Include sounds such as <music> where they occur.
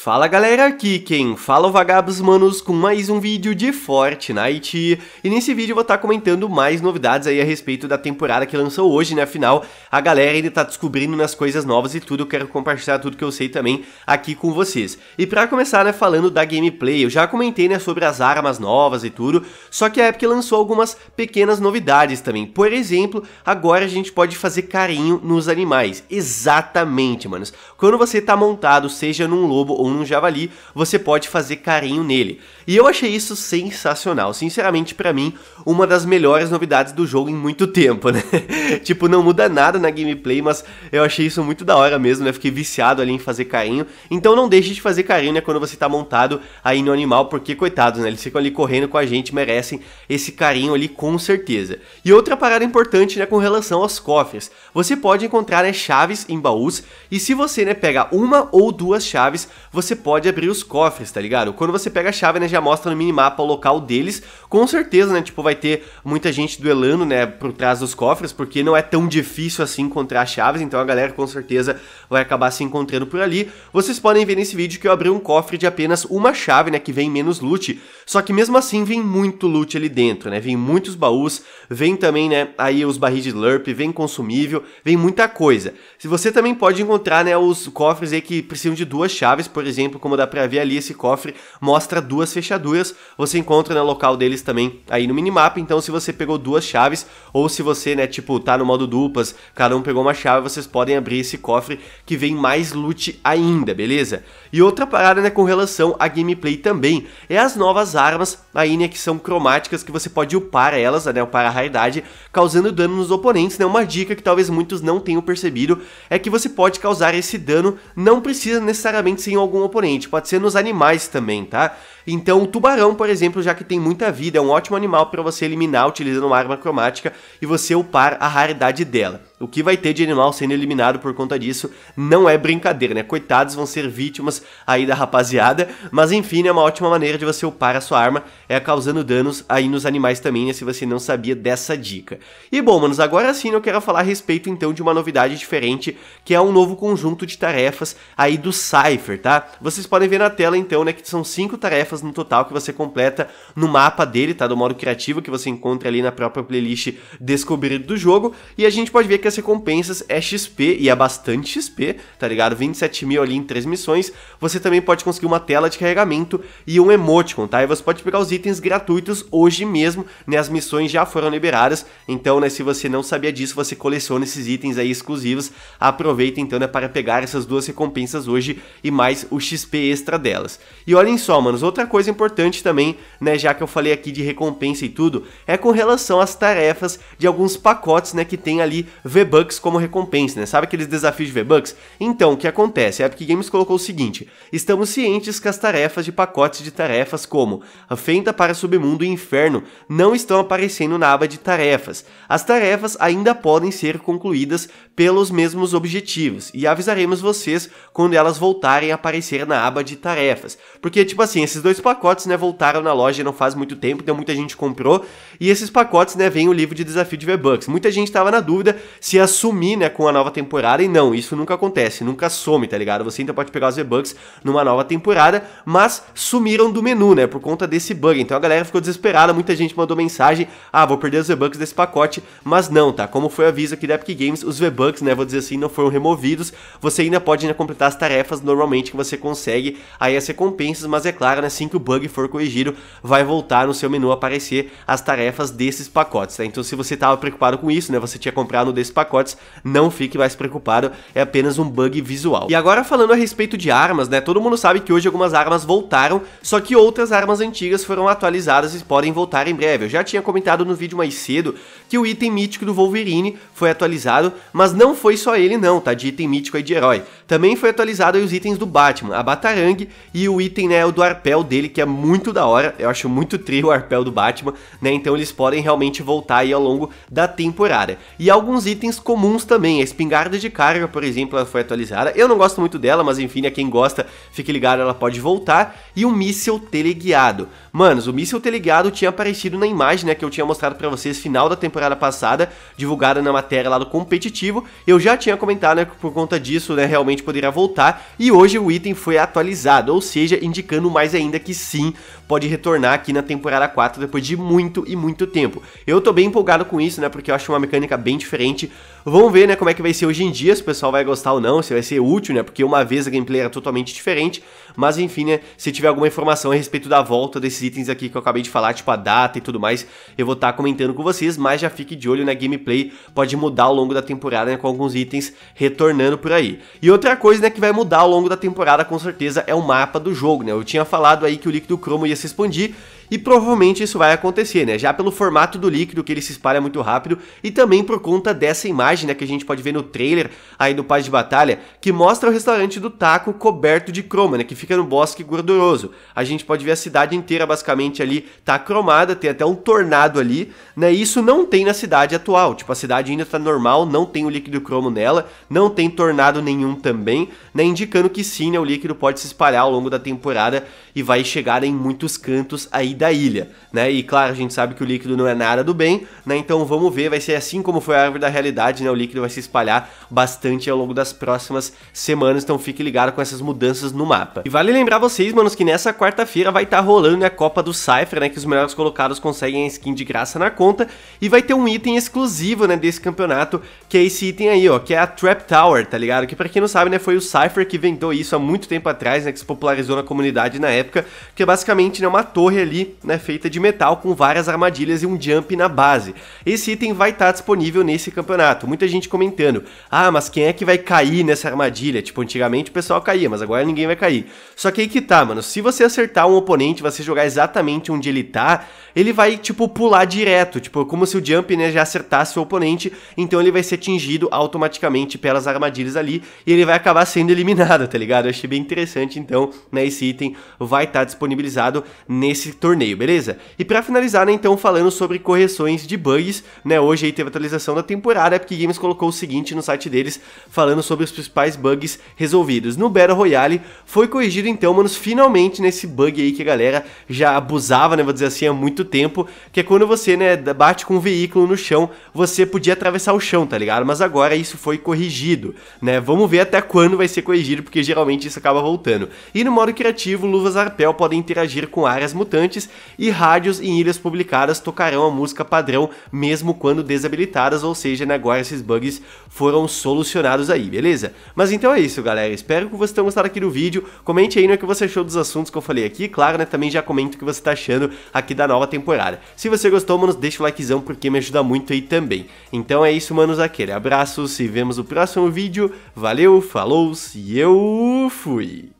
Fala galera, aqui quem fala é o Vagabos Manos com mais um vídeo de Fortnite E nesse vídeo eu vou estar tá comentando mais novidades aí a respeito da temporada que lançou hoje, né? Afinal, a galera ainda tá descobrindo nas coisas novas e tudo Eu quero compartilhar tudo que eu sei também aqui com vocês E pra começar, né, falando da gameplay Eu já comentei, né, sobre as armas novas e tudo Só que a Epic lançou algumas pequenas novidades também Por exemplo, agora a gente pode fazer carinho nos animais Exatamente, manos Quando você tá montado, seja num lobo ou ou num javali, você pode fazer carinho nele. E eu achei isso sensacional. Sinceramente, para mim, uma das melhores novidades do jogo em muito tempo, né? <laughs> tipo, não muda nada na gameplay, mas eu achei isso muito da hora mesmo, né? Fiquei viciado ali em fazer carinho. Então não deixe de fazer carinho, né? Quando você tá montado aí no animal, porque coitados, né? Eles ficam ali correndo com a gente, merecem esse carinho ali com certeza. E outra parada importante, né? Com relação aos cofres. Você pode encontrar, né? Chaves em baús. E se você, né? Pega uma ou duas chaves, você pode abrir os cofres, tá ligado? Quando você pega a chave, né, já mostra no minimapa o local deles. Com certeza, né, tipo, vai ter muita gente duelando, né, por trás dos cofres, porque não é tão difícil assim encontrar chaves, então a galera com certeza vai acabar se encontrando por ali. Vocês podem ver nesse vídeo que eu abri um cofre de apenas uma chave, né, que vem menos loot, só que mesmo assim vem muito loot ali dentro, né, vem muitos baús, vem também, né, aí os barris de LURP, vem consumível, vem muita coisa. Se você também pode encontrar, né, os cofres aí que precisam de duas chaves, por exemplo, como dá pra ver ali, esse cofre mostra duas fechaduras. Você encontra no local deles também aí no minimapa. Então, se você pegou duas chaves, ou se você, né, tipo, tá no modo duplas, cada um pegou uma chave, vocês podem abrir esse cofre que vem mais loot ainda, beleza? E outra parada, né, com relação à gameplay também, é as novas armas aí, né, que são cromáticas, que você pode upar elas, né, upar a raridade, causando dano nos oponentes, né, uma dica que talvez muitos não tenham percebido, é que você pode causar esse dano, não precisa necessariamente ser em algum com oponente, pode ser nos animais também, tá? Então, o tubarão, por exemplo, já que tem muita vida, é um ótimo animal para você eliminar utilizando uma arma cromática e você upar a raridade dela. O que vai ter de animal sendo eliminado por conta disso não é brincadeira, né? Coitados vão ser vítimas aí da rapaziada, mas enfim, é uma ótima maneira de você upar a sua arma, é causando danos aí nos animais também, né? Se você não sabia dessa dica. E bom, manos, agora sim eu quero falar a respeito então de uma novidade diferente, que é um novo conjunto de tarefas aí do Cypher, tá? Vocês podem ver na tela então, né, que são cinco tarefas no total que você completa no mapa dele, tá? Do modo criativo que você encontra ali na própria playlist descobrido do jogo. E a gente pode ver que as recompensas é XP e é bastante XP, tá ligado? 27 mil ali em três missões. Você também pode conseguir uma tela de carregamento e um emoticon, tá? E você pode pegar os itens gratuitos hoje mesmo, né? As missões já foram liberadas, então, né? Se você não sabia disso, você coleciona esses itens aí exclusivos. Aproveita então, né? Para pegar essas duas recompensas hoje e mais o XP extra delas. E olhem só, manos, outra coisa importante também, né, já que eu falei aqui de recompensa e tudo, é com relação às tarefas de alguns pacotes, né, que tem ali V-Bucks como recompensa, né? Sabe aqueles desafios de V-Bucks? Então, o que acontece? A Epic Games colocou o seguinte: estamos cientes que as tarefas de pacotes de tarefas como a Fenda para Submundo e Inferno não estão aparecendo na aba de tarefas. As tarefas ainda podem ser concluídas pelos mesmos objetivos e avisaremos vocês quando elas voltarem a aparecer na aba de tarefas. Porque tipo assim, esses dois dois pacotes, né, voltaram na loja não faz muito tempo, então muita gente comprou. E esses pacotes, né, vem o livro de desafio de V-Bucks. Muita gente estava na dúvida se assumir, né, com a nova temporada, e não, isso nunca acontece, nunca some, tá ligado? Você ainda pode pegar os V-Bucks numa nova temporada, mas sumiram do menu, né, por conta desse bug. Então a galera ficou desesperada, muita gente mandou mensagem, ah, vou perder os V-Bucks desse pacote, mas não, tá? Como foi o aviso aqui da Epic Games, os V-Bucks, né, vou dizer assim, não foram removidos, você ainda pode né, completar as tarefas normalmente que você consegue aí as recompensas, mas é claro, né, assim que o bug for corrigido, vai voltar no seu menu aparecer as tarefas desses pacotes. Tá? Então, se você estava preocupado com isso, né, você tinha comprado um desses pacotes, não fique mais preocupado, é apenas um bug visual. E agora falando a respeito de armas, né, todo mundo sabe que hoje algumas armas voltaram, só que outras armas antigas foram atualizadas e podem voltar em breve. Eu já tinha comentado no vídeo mais cedo que o item mítico do Wolverine foi atualizado, mas não foi só ele não, tá? De item mítico aí de herói. Também foi atualizado os itens do Batman, a Batarang e o item, né, o do arpel dele, que é muito da hora. Eu acho muito tri o arpel do Batman, né? Então eles podem realmente voltar aí ao longo da temporada. E alguns itens comuns também, a espingarda de carga, por exemplo, ela foi atualizada. Eu não gosto muito dela, mas enfim, a né, quem gosta, fique ligado, ela pode voltar. E o míssil teleguiado. Manos, o míssil teleguiado tinha aparecido na imagem, né, que eu tinha mostrado para vocês final da temporada temporada passada, divulgada na matéria lá do competitivo. Eu já tinha comentado, né, que por conta disso, né, realmente poderia voltar. E hoje o item foi atualizado, ou seja, indicando mais ainda que sim, pode retornar aqui na temporada 4 depois de muito e muito tempo. Eu tô bem empolgado com isso, né? Porque eu acho uma mecânica bem diferente. Vamos ver, né, como é que vai ser hoje em dia, se o pessoal vai gostar ou não, se vai ser útil, né? Porque uma vez a gameplay era totalmente diferente, mas enfim, né, se tiver alguma informação a respeito da volta desses itens aqui que eu acabei de falar, tipo a data e tudo mais, eu vou estar tá comentando com vocês, mas já fique de olho na né, gameplay, pode mudar ao longo da temporada, né, com alguns itens retornando por aí. E outra coisa, né, que vai mudar ao longo da temporada, com certeza, é o mapa do jogo, né? Eu tinha falado aí que o líquido cromo ia se expandir e provavelmente isso vai acontecer, né? Já pelo formato do líquido que ele se espalha muito rápido e também por conta dessa imagem, né, que a gente pode ver no trailer aí do Paz de Batalha, que mostra o restaurante do Taco coberto de croma, né, que fica no bosque gorduroso. A gente pode ver a cidade inteira basicamente ali tá cromada, tem até um tornado ali, né? E isso não tem na cidade atual. Tipo, a cidade ainda tá normal, não tem o líquido cromo nela, não tem tornado nenhum também, né, indicando que sim, né, o líquido pode se espalhar ao longo da temporada e vai chegar em muitos cantos aí da ilha, né? E claro, a gente sabe que o líquido não é nada do bem, né? Então vamos ver, vai ser assim como foi a árvore da realidade, né? O líquido vai se espalhar bastante ao longo das próximas semanas, então fique ligado com essas mudanças no mapa. E vale lembrar vocês, manos, que nessa quarta-feira vai estar tá rolando a Copa do Cypher, né? Que os melhores colocados conseguem a skin de graça na conta e vai ter um item exclusivo, né, desse campeonato, que é esse item aí, ó, que é a Trap Tower, tá ligado? Que para quem não sabe, né, foi o Cypher que vendeu isso há muito tempo atrás, né, que se popularizou na comunidade na época, que é basicamente, né, uma torre ali né, feita de metal com várias armadilhas e um jump na base. Esse item vai estar tá disponível nesse campeonato. Muita gente comentando: "Ah, mas quem é que vai cair nessa armadilha?" Tipo, antigamente o pessoal caía, mas agora ninguém vai cair. Só que aí que tá, mano. Se você acertar um oponente, você jogar exatamente onde ele tá, ele vai tipo pular direto, tipo, como se o jump, né, já acertasse o oponente, então ele vai ser atingido automaticamente pelas armadilhas ali e ele vai acabar sendo eliminado, tá ligado? Eu achei bem interessante, então, né, esse item vai estar tá disponibilizado nesse torneio torneio, beleza? E para finalizar, né, então, falando sobre correções de bugs, né, hoje aí teve atualização da temporada, a Epic Games colocou o seguinte no site deles, falando sobre os principais bugs resolvidos. No Battle Royale, foi corrigido então, manos, finalmente nesse bug aí que a galera já abusava, né, vou dizer assim, há muito tempo, que é quando você, né, bate com um veículo no chão, você podia atravessar o chão, tá ligado? Mas agora isso foi corrigido, né, vamos ver até quando vai ser corrigido, porque geralmente isso acaba voltando. E no modo criativo, luvas arpel podem interagir com áreas mutantes e rádios em ilhas publicadas tocarão a música padrão mesmo quando desabilitadas, ou seja, né, agora esses bugs foram solucionados aí, beleza? Mas então é isso, galera. Espero que vocês tenham gostado aqui do vídeo. Comente aí no né, que você achou dos assuntos que eu falei aqui. Claro, né, também já comenta o que você tá achando aqui da nova temporada. Se você gostou, manos, deixa o likezão porque me ajuda muito aí também. Então é isso, manos, aquele abraço, se vemos no próximo vídeo. Valeu, falou e eu fui!